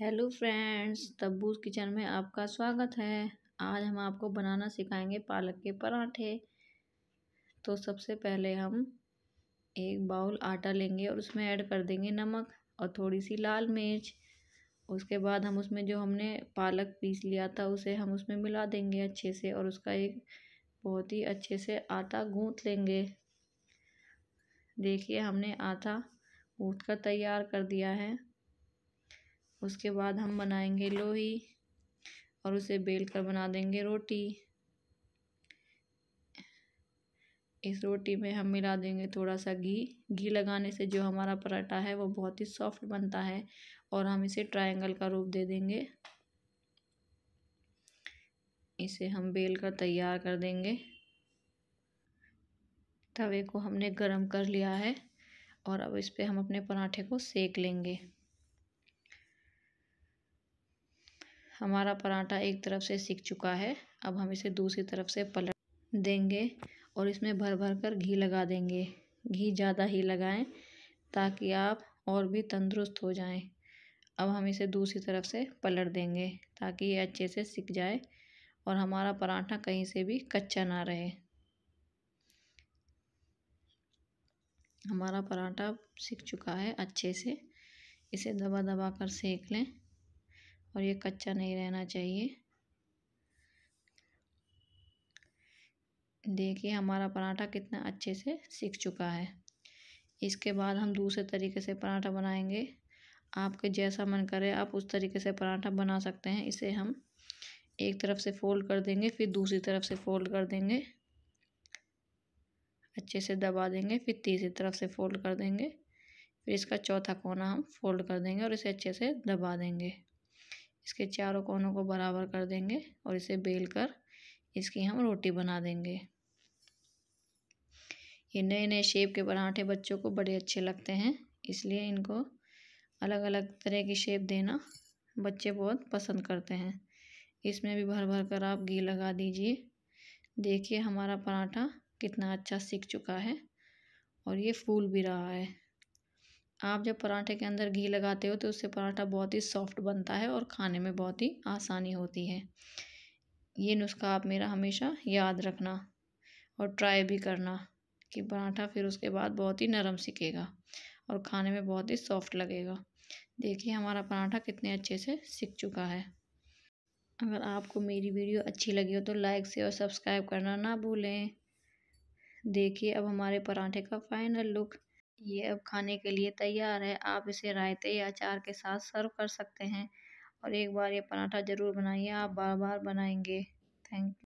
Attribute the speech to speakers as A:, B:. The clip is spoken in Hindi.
A: हेलो फ्रेंड्स तब्बूज किचन में आपका स्वागत है आज हम आपको बनाना सिखाएंगे पालक के पराठे तो सबसे पहले हम एक बाउल आटा लेंगे और उसमें ऐड कर देंगे नमक और थोड़ी सी लाल मिर्च उसके बाद हम उसमें जो हमने पालक पीस लिया था उसे हम उसमें मिला देंगे अच्छे से और उसका एक बहुत ही अच्छे से आटा गूँथ लेंगे देखिए हमने आटा गूँथ कर तैयार कर दिया है उसके बाद हम बनाएंगे लोही और उसे बेल कर बना देंगे रोटी इस रोटी में हम मिला देंगे थोड़ा सा घी घी लगाने से जो हमारा पराठा है वो बहुत ही सॉफ्ट बनता है और हम इसे ट्रायंगल का रूप दे देंगे इसे हम बेल कर तैयार कर देंगे तवे को हमने गरम कर लिया है और अब इस पर हम अपने पराठे को सेक लेंगे हमारा पराठा एक तरफ से सिक चुका है अब हम इसे दूसरी तरफ से पलट देंगे और इसमें भर भर कर घी लगा देंगे घी ज़्यादा ही लगाएं ताकि आप और भी तंदुरुस्त हो जाएं अब हम इसे दूसरी तरफ से पलट देंगे ताकि ये अच्छे से सिक जाए और हमारा पराठा कहीं से भी कच्चा ना रहे हमारा पराठा सिक चुका है अच्छे से इसे दबा दबा कर सेक लें और ये कच्चा नहीं रहना चाहिए देखिए हमारा पराठा कितना अच्छे से सीख चुका है इसके बाद हम दूसरे तरीके से पराठा बनाएंगे आपके जैसा मन करे आप उस तरीके से पराठा बना सकते हैं इसे हम एक तरफ से फोल्ड कर देंगे फिर दूसरी तरफ से फोल्ड कर देंगे अच्छे से दबा देंगे फिर तीसरी तरफ से फोल्ड कर देंगे फिर इसका चौथा कोना हम फोल्ड कर देंगे और इसे अच्छे से दबा देंगे इसके चारों कोनों को बराबर कर देंगे और इसे बेल कर इसकी हम रोटी बना देंगे ये नए नए शेप के पराठे बच्चों को बड़े अच्छे लगते हैं इसलिए इनको अलग अलग तरह की शेप देना बच्चे बहुत पसंद करते हैं इसमें भी भर भर कर आप घी लगा दीजिए देखिए हमारा पराठा कितना अच्छा सीख चुका है और ये फूल भी रहा है आप जब पराठे के अंदर घी लगाते हो तो उससे पराठा बहुत ही सॉफ्ट बनता है और खाने में बहुत ही आसानी होती है ये नुस्खा आप मेरा हमेशा याद रखना और ट्राई भी करना कि पराठा फिर उसके बाद बहुत ही नरम सीखेगा और खाने में बहुत ही सॉफ्ट लगेगा देखिए हमारा पराठा कितने अच्छे से सीख चुका है अगर आपको मेरी वीडियो अच्छी लगी हो तो लाइक से और सब्सक्राइब करना ना भूलें देखिए अब हमारे पराठे का फाइनल लुक ये अब खाने के लिए तैयार है आप इसे रायते या अचार के साथ सर्व कर सकते हैं और एक बार ये पराठा ज़रूर बनाइए आप बार बार बनाएंगे थैंक यू